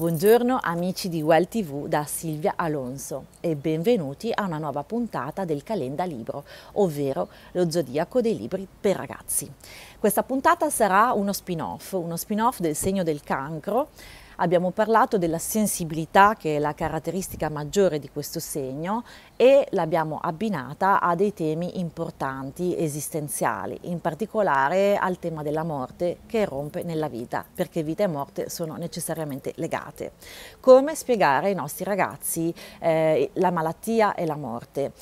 Buongiorno amici di Well TV da Silvia Alonso e benvenuti a una nuova puntata del Calenda Libro, ovvero lo zodiaco dei libri per ragazzi. Questa puntata sarà uno spin-off, uno spin-off del segno del cancro abbiamo parlato della sensibilità che è la caratteristica maggiore di questo segno e l'abbiamo abbinata a dei temi importanti esistenziali, in particolare al tema della morte che rompe nella vita, perché vita e morte sono necessariamente legate. Come spiegare ai nostri ragazzi eh, la malattia e la morte?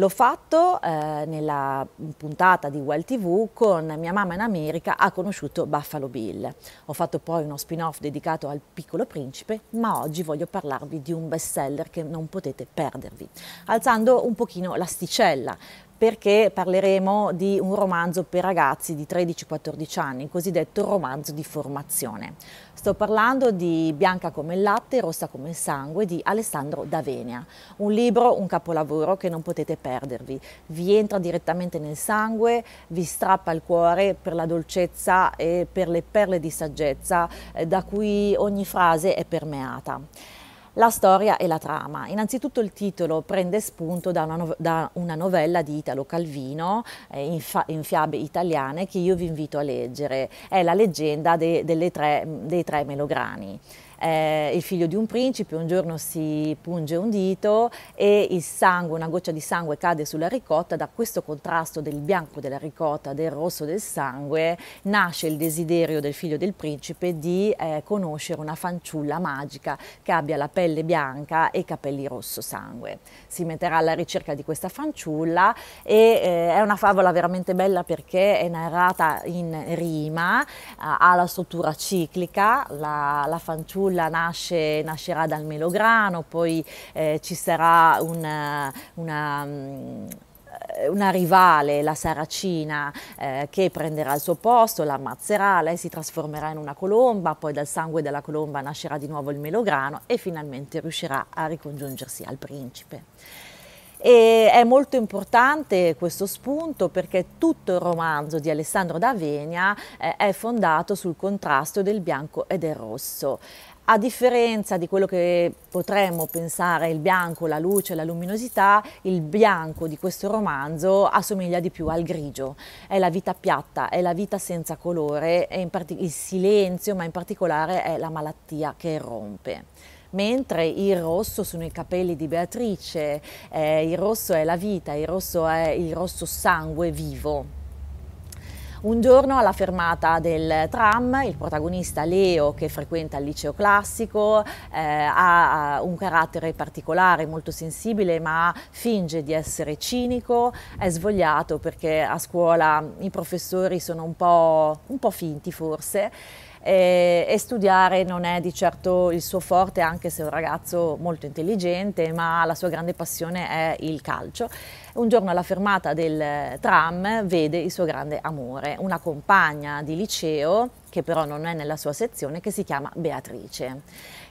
L'ho fatto eh, nella puntata di Well TV con Mia mamma in America ha conosciuto Buffalo Bill. Ho fatto poi uno spin-off dedicato al piccolo principe, ma oggi voglio parlarvi di un bestseller che non potete perdervi, alzando un pochino l'asticella perché parleremo di un romanzo per ragazzi di 13-14 anni, il cosiddetto romanzo di formazione. Sto parlando di Bianca come il latte, rossa come il sangue di Alessandro D'Avenia. Un libro, un capolavoro che non potete perdervi. Vi entra direttamente nel sangue, vi strappa il cuore per la dolcezza e per le perle di saggezza eh, da cui ogni frase è permeata la storia e la trama. Innanzitutto il titolo prende spunto da una, no da una novella di Italo Calvino eh, in, in, fiabe italiane che io vi invito a leggere. È la leggenda de delle tre, dei tre melograni eh, il figlio di un principe, un giorno si punge un dito e il sangue, una goccia di sangue cade sulla ricotta, da questo contrasto del bianco della ricotta, del rosso del sangue, nasce il desiderio del figlio del principe di eh, conoscere una fanciulla magica che abbia la pelle bianca e i capelli rosso sangue. Si metterà alla ricerca di questa fanciulla e eh, è una favola veramente bella perché è narrata in rima, eh, ha la struttura ciclica, la, la fanciulla Fanciulla nasce, nascerà dal melograno, poi eh, ci sarà una, una mm, una rivale, la Saracina, eh, che prenderà il suo posto, la ammazzerà, lei si trasformerà in una colomba, poi dal sangue della colomba nascerà di nuovo il melograno e finalmente riuscirà a ricongiungersi al principe. E è molto importante questo spunto perché tutto il romanzo di Alessandro D'Avenia eh, è fondato sul contrasto del bianco e del rosso. A differenza di quello che potremmo pensare il bianco, la luce, la luminosità, il bianco di questo romanzo assomiglia di più al grigio. È la vita piatta, è la vita senza colore, è il silenzio, ma in particolare è la malattia che irrompe mentre il rosso sono i capelli di Beatrice, eh, il rosso è la vita, il rosso è il rosso sangue vivo. Un giorno alla fermata del tram il protagonista Leo che frequenta il liceo classico eh, ha un carattere particolare, molto sensibile ma finge di essere cinico, è svogliato perché a scuola i professori sono un po', un po finti forse e, e, studiare non è di certo il suo forte, anche se è un ragazzo molto intelligente, ma la sua grande passione è il calcio. Un giorno alla fermata del tram vede il suo grande amore, una compagna di liceo che però non è nella sua sezione, che si chiama Beatrice.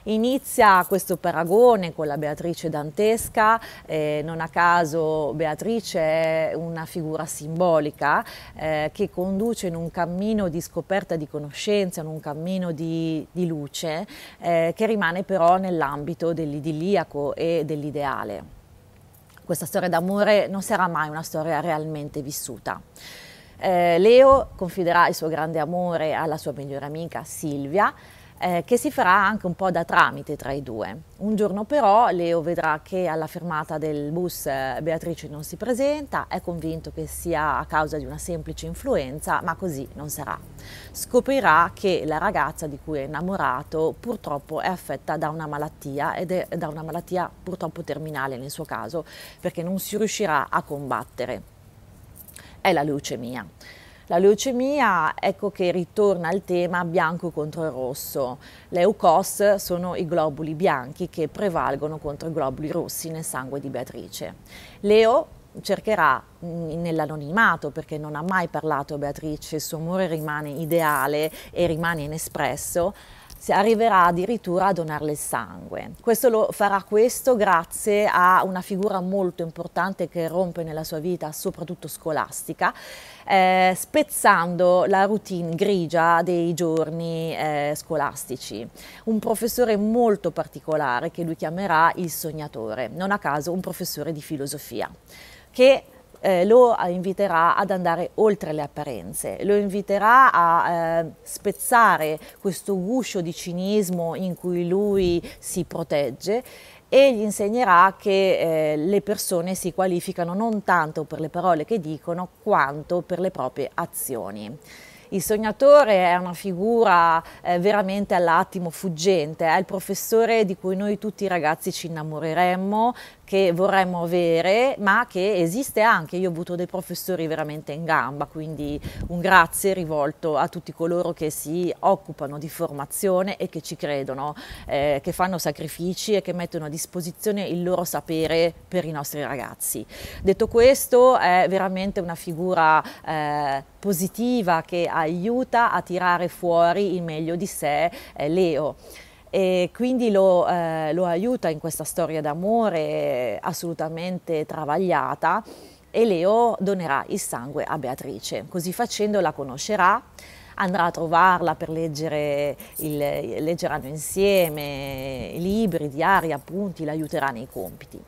Inizia questo paragone con la Beatrice dantesca, eh, non a caso Beatrice è una figura simbolica eh, che conduce in un cammino di scoperta di conoscenza, in un cammino di, di luce, eh, che rimane però nell'ambito dell'idilliaco e dell'ideale. Questa storia d'amore non sarà mai una storia realmente vissuta. Eh, Leo confiderà il suo grande amore alla sua migliore amica Silvia, eh, che si farà anche un po' da tramite tra i due. Un giorno però Leo vedrà che alla fermata del bus eh, Beatrice non si presenta, è convinto che sia a causa di una semplice influenza, ma così non sarà. Scoprirà che la ragazza di cui è innamorato purtroppo è affetta da una malattia ed è da una malattia purtroppo terminale nel suo caso, perché non si riuscirà a combattere è la leucemia. La leucemia, ecco che ritorna al tema bianco contro il rosso. Leucos sono i globuli bianchi che prevalgono contro i globuli rossi nel sangue di Beatrice. Leo cercherà mm, nell'anonimato perché non ha mai parlato a Beatrice, il suo amore rimane ideale e rimane inespresso, si arriverà addirittura a donarle il sangue. Questo lo farà questo grazie a una figura molto importante che rompe nella sua vita, soprattutto scolastica, eh, spezzando la routine grigia dei giorni eh, scolastici. Un professore molto particolare che lui chiamerà il sognatore, non a caso un professore di filosofia, che eh, lo inviterà ad andare oltre le apparenze, lo inviterà a eh, spezzare questo guscio di cinismo in cui lui si protegge e gli insegnerà che eh, le persone si qualificano non tanto per le parole che dicono quanto per le proprie azioni. Il sognatore è una figura eh, veramente all'attimo fuggente, è il professore di cui noi tutti i ragazzi ci innamoreremmo, che vorremmo avere, ma che esiste anche. Io ho avuto dei professori veramente in gamba, quindi un grazie rivolto a tutti coloro che si occupano di formazione e che ci credono, eh, che fanno sacrifici e che mettono a disposizione il loro sapere per i nostri ragazzi. Detto questo, è veramente una figura eh, positiva che ha aiuta a tirare fuori il meglio di sé eh, Leo e quindi lo, eh, lo, aiuta in questa storia d'amore assolutamente travagliata e Leo donerà il sangue a Beatrice. Così facendo la conoscerà, andrà a trovarla per leggere, il, leggeranno insieme libri, diari, appunti, l'aiuterà nei compiti.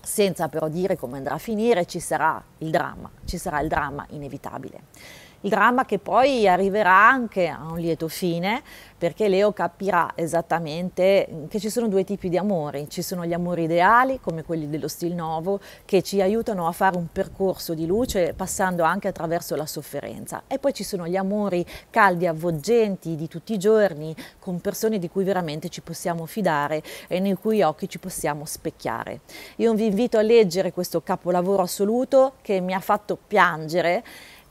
Senza però dire come andrà a finire, ci sarà il dramma, ci sarà il dramma inevitabile il dramma che poi arriverà anche a un lieto fine perché Leo capirà esattamente che ci sono due tipi di amori, ci sono gli amori ideali come quelli dello stil novo che ci aiutano a fare un percorso di luce passando anche attraverso la sofferenza e poi ci sono gli amori caldi, avvolgenti di tutti i giorni con persone di cui veramente ci possiamo fidare e nei cui occhi ci possiamo specchiare. Io vi invito a leggere questo capolavoro assoluto che mi ha fatto piangere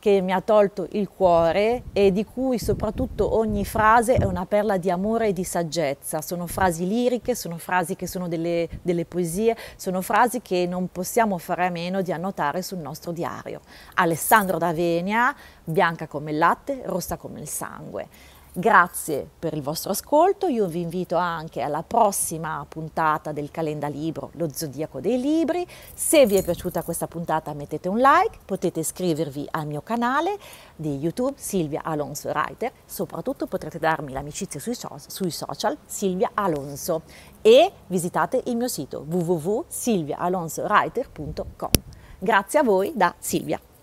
che mi ha tolto il cuore e di cui soprattutto ogni frase è una perla di amore e di saggezza. Sono frasi liriche, sono frasi che sono delle, delle poesie, sono frasi che non possiamo fare a meno di annotare sul nostro diario. Alessandro D'Avenia, bianca come il latte, rossa come il sangue. Grazie per il vostro ascolto, io vi invito anche alla prossima puntata del calendalibro Lo Zodiaco dei Libri. Se vi è piaciuta questa puntata mettete un like, potete iscrivervi al mio canale di YouTube Silvia Alonso Writer, soprattutto potrete darmi l'amicizia sui, so- sui social Silvia Alonso e visitate il mio sito www.silviaalonsowriter.com. Grazie a voi da Silvia.